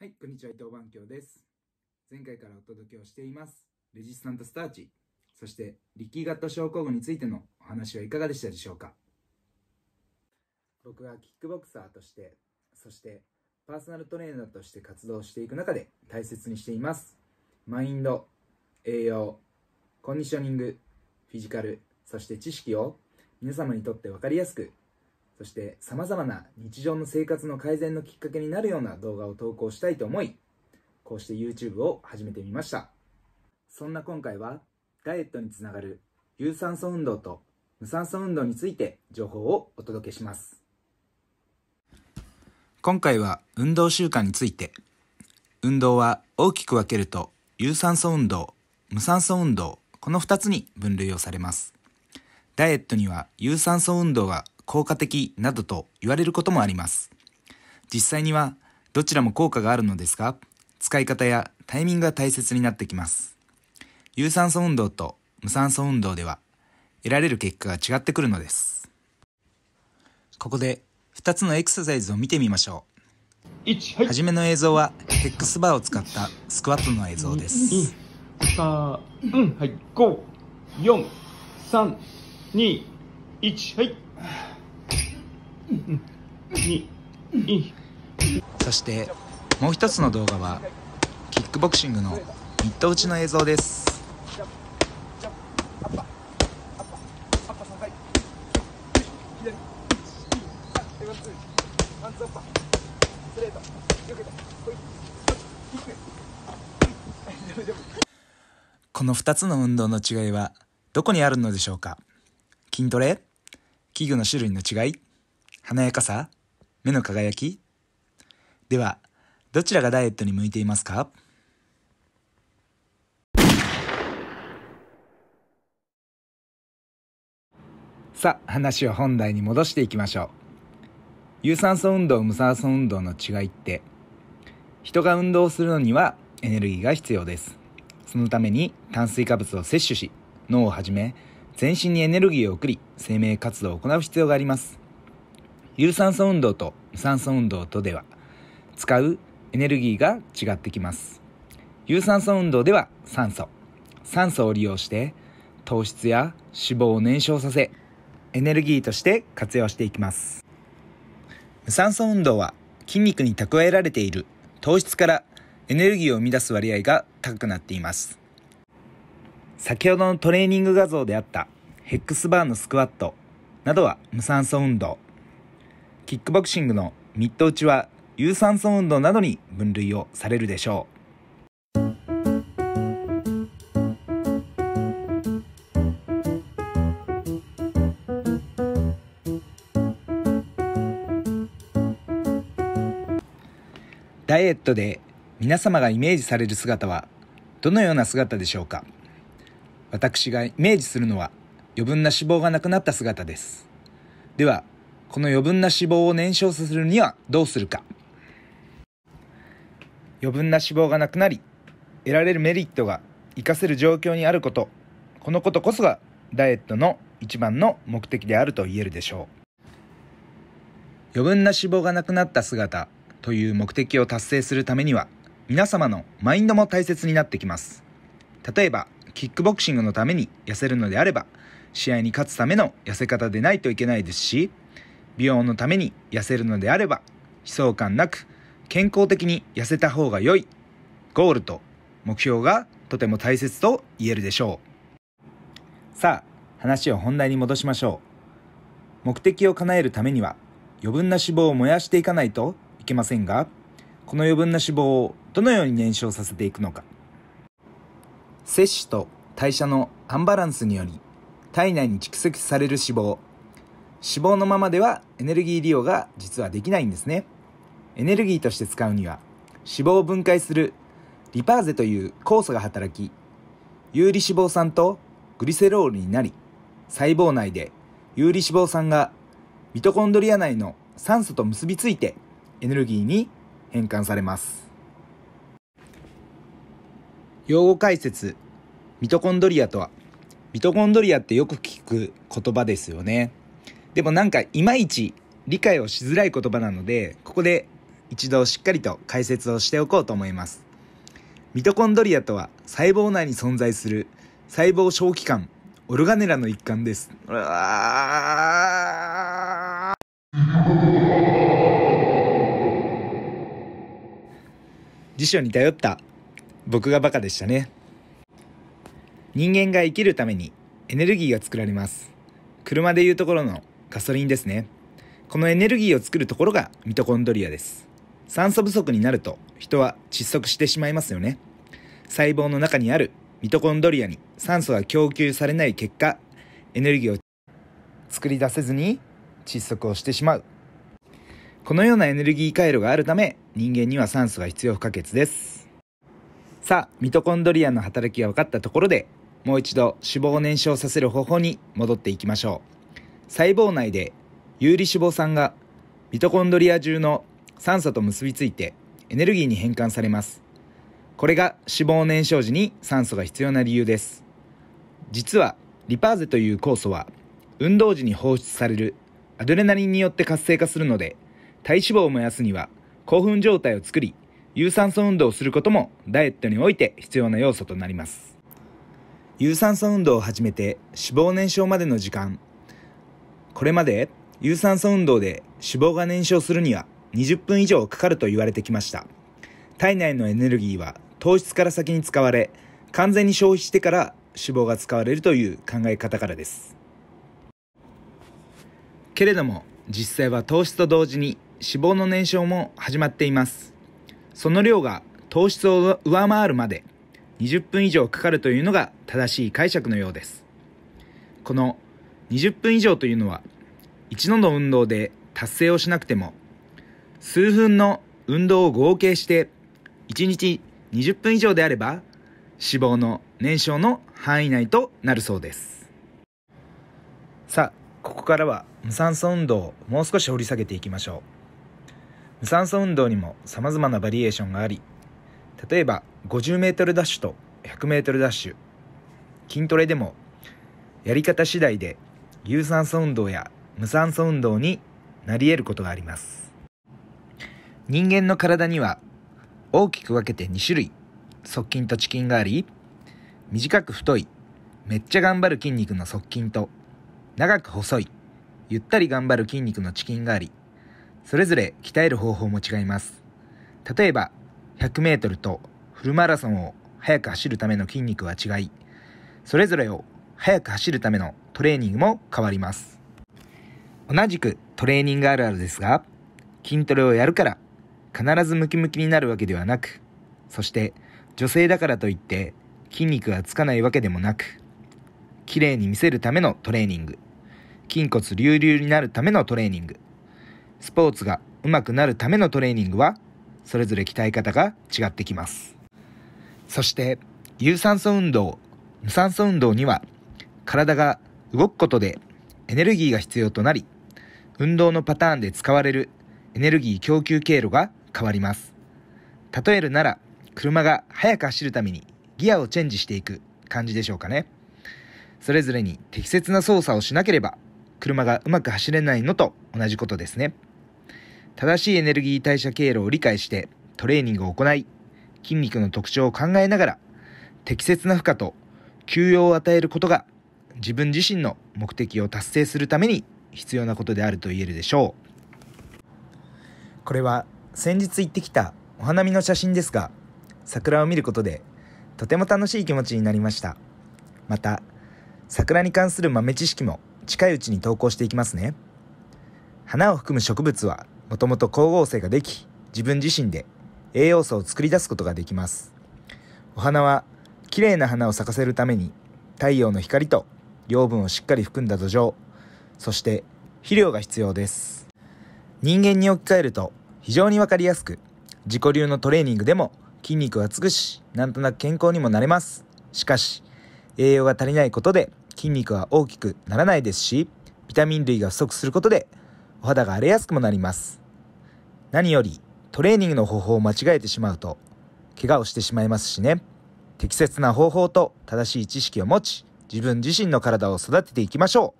はい、こんにちは、伊藤番京です。前回からお届けをしています、レジスタントスターチ、そしてリッキーガット症候群についてのお話はいかがでしたでしょうか僕はキックボクサーとして、そしてパーソナルトレーナーとして活動していく中で大切にしています。マインド、栄養、コンディショニング、フィジカル、そして知識を皆様にとって分かりやすくそして様々な日常の生活の改善のきっかけになるような動画を投稿したいと思い、こうして YouTube を始めてみました。そんな今回は、ダイエットにつながる有酸素運動と無酸素運動について情報をお届けします。今回は運動習慣について、運動は大きく分けると有酸素運動、無酸素運動、この2つに分類をされます。ダイエットには有酸素運動が効果的などと言われることもあります。実際にはどちらも効果があるのですが、使い方やタイミングが大切になってきます。有酸素運動と無酸素運動では得られる結果が違ってくるのです。ここで2つのエクササイズを見てみましょう。はじめの映像はヘックスバーを使ったスクワットの映像です。うん、はい、5、4、3、2、1、はい。そしてもう一つの動画はキックボクシングのミット打ちの映像ですこの2つの運動の違いはどこにあるのでしょうか筋トレ器具の種類の違い華やかさ目の輝きでは、どちらがダイエットに向いていますかさあ、話を本題に戻していきましょう。有酸素運動、無酸素運動の違いって、人が運動するのにはエネルギーが必要です。そのために炭水化物を摂取し、脳をはじめ、全身にエネルギーを送り、生命活動を行う必要があります。有酸素運動と無酸素運動とでは使うエネルギーが違ってきます有酸素運動では酸素酸素を利用して糖質や脂肪を燃焼させエネルギーとして活用していきます無酸素運動は筋肉に蓄えられている糖質からエネルギーを生み出す割合が高くなっています先ほどのトレーニング画像であったヘックスバーのスクワットなどは無酸素運動キックボクシングのミット打ちは有酸素運動などに分類をされるでしょう。ダイエットで皆様がイメージされる姿はどのような姿でしょうか私がイメージするのは余分な脂肪がなくなった姿です。では、この余分な脂肪を燃焼させるにはどうするか余分な脂肪がなくなり得られるメリットが活かせる状況にあることこのことこそがダイエットの一番の目的であると言えるでしょう余分な脂肪がなくなった姿という目的を達成するためには皆様のマインドも大切になってきます例えばキックボクシングのために痩せるのであれば試合に勝つための痩せ方でないといけないですし美容のために痩せるのであれば悲壮感なく健康的に痩せた方が良いゴールと目標がとても大切と言えるでしょうさあ話を本題に戻しましょう目的を叶えるためには余分な脂肪を燃やしていかないといけませんがこの余分な脂肪をどのように燃焼させていくのか摂取と代謝のアンバランスにより体内に蓄積される脂肪脂肪のままではエネルギー利用が実はできないんですねエネルギーとして使うには脂肪を分解するリパーゼという酵素が働き有利脂肪酸とグリセロールになり細胞内で有利脂肪酸がミトコンドリア内の酸素と結びついてエネルギーに変換されます用語解説ミトコンドリアとはミトコンドリアってよく聞く言葉ですよねでもなんかいまいち理解をしづらい言葉なので、ここで一度しっかりと解説をしておこうと思います。ミトコンドリアとは細胞内に存在する細胞小器官、オルガネラの一環です。辞書に頼った僕がバカでしたね。人間が生きるためにエネルギーが作られます。車でいうところのガソリンですね。このエネルギーを作るところがミトコンドリアです。酸素不足になると人は窒息してしまいますよね。細胞の中にあるミトコンドリアに酸素が供給されない結果、エネルギーを作り出せずに窒息をしてしまう。このようなエネルギー回路があるため、人間には酸素が必要不可欠です。さあ、ミトコンドリアの働きが分かったところで、もう一度脂肪を燃焼させる方法に戻っていきましょう。細胞内で有利脂肪酸がミトコンドリア中の酸素と結びついてエネルギーに変換されます。これが脂肪燃焼時に酸素が必要な理由です。実はリパーゼという酵素は運動時に放出されるアドレナリンによって活性化するので体脂肪を燃やすには興奮状態を作り有酸素運動をすることもダイエットにおいて必要な要素となります有酸素運動を始めて脂肪燃焼までの時間これまで有酸素運動で脂肪が燃焼するには20分以上かかると言われてきました体内のエネルギーは糖質から先に使われ完全に消費してから脂肪が使われるという考え方からですけれども実際は糖質と同時に脂肪の燃焼も始まっていますその量が糖質を上回るまで20分以上かかるというのが正しい解釈のようですこの20分以上というのは一度の運動で達成をしなくても数分の運動を合計して1日20分以上であれば脂肪の燃焼の範囲内となるそうですさあここからは無酸素運動をもう少し掘り下げていきましょう無酸素運動にもさまざまなバリエーションがあり例えば 50m ダッシュと 100m ダッシュ筋トレでもやり方次第で有酸素運動や無酸素運動になり得ることがあります人間の体には大きく分けて2種類側筋と遅筋があり短く太いめっちゃ頑張る筋肉の側筋と長く細いゆったり頑張る筋肉の遅筋がありそれぞれ鍛える方法も違います例えば 100m とフルマラソンを速く走るための筋肉は違いそれぞれを速く走るためのトレーニングも変わります。同じくトレーニングあるあるですが、筋トレをやるから必ずムキムキになるわけではなく、そして女性だからといって筋肉がつかないわけでもなく、綺麗に見せるためのトレーニング、筋骨隆々になるためのトレーニング、スポーツが上手くなるためのトレーニングは、それぞれ鍛え方が違ってきます。そして、有酸素運動、無酸素運動には体が動くことでエネルギーが必要となり、運動のパターンで使われるエネルギー供給経路が変わります。例えるなら、車が速く走るためにギアをチェンジしていく感じでしょうかね。それぞれに適切な操作をしなければ、車がうまく走れないのと同じことですね。正しいエネルギー代謝経路を理解してトレーニングを行い、筋肉の特徴を考えながら、適切な負荷と休養を与えることが自分自身の目的を達成するために必要なことであると言えるでしょうこれは先日行ってきたお花見の写真ですが桜を見ることでとても楽しい気持ちになりましたまた桜に関する豆知識も近いうちに投稿していきますね花を含む植物はもともと光合成ができ自分自身で栄養素を作り出すことができますお花は綺麗な花を咲かせるために太陽の光と養分をしっかり含んだ土壌そして肥料が必要です人間に置き換えると非常に分かりやすく自己流のトレーニングでも筋肉はつくしなんとなく健康にもなれますしかし栄養が足りないことで筋肉は大きくならないですしビタミン類が不足することでお肌が荒れやすくもなります何よりトレーニングの方法を間違えてしまうと怪我をしてしまいますしね適切な方法と正しい知識を持ち自分自身の体を育てていきましょう